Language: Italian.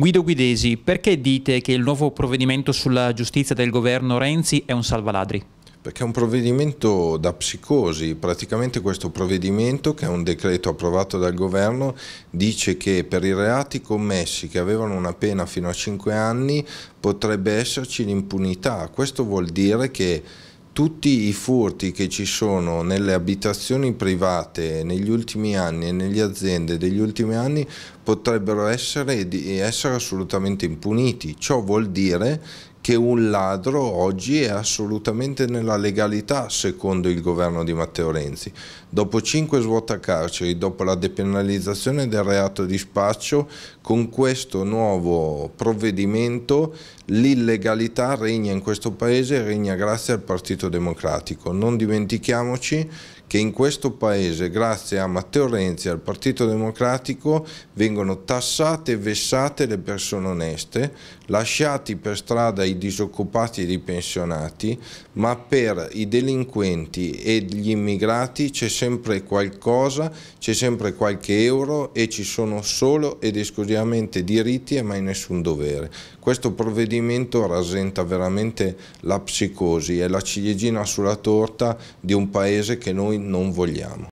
Guido Guidesi, perché dite che il nuovo provvedimento sulla giustizia del governo Renzi è un salvaladri? Perché è un provvedimento da psicosi, praticamente questo provvedimento che è un decreto approvato dal governo dice che per i reati commessi che avevano una pena fino a 5 anni potrebbe esserci l'impunità, questo vuol dire che tutti i furti che ci sono nelle abitazioni private negli ultimi anni e nelle aziende degli ultimi anni potrebbero essere, essere assolutamente impuniti. Ciò vuol dire che un ladro oggi è assolutamente nella legalità secondo il governo di Matteo Renzi. Dopo cinque svuotacarceri, dopo la depenalizzazione del reato di spaccio, con questo nuovo provvedimento l'illegalità regna in questo paese e regna grazie al Partito Democratico. Non dimentichiamoci che in questo paese, grazie a Matteo Renzi e al Partito Democratico, vengono tassate e vessate le persone oneste, lasciati per strada i disoccupati ed i pensionati, ma per i delinquenti e gli immigrati c'è sempre qualcosa, c'è sempre qualche euro e ci sono solo ed esclusivamente diritti e mai nessun dovere. Questo provvedimento rasenta veramente la psicosi, è la ciliegina sulla torta di un paese che noi non vogliamo.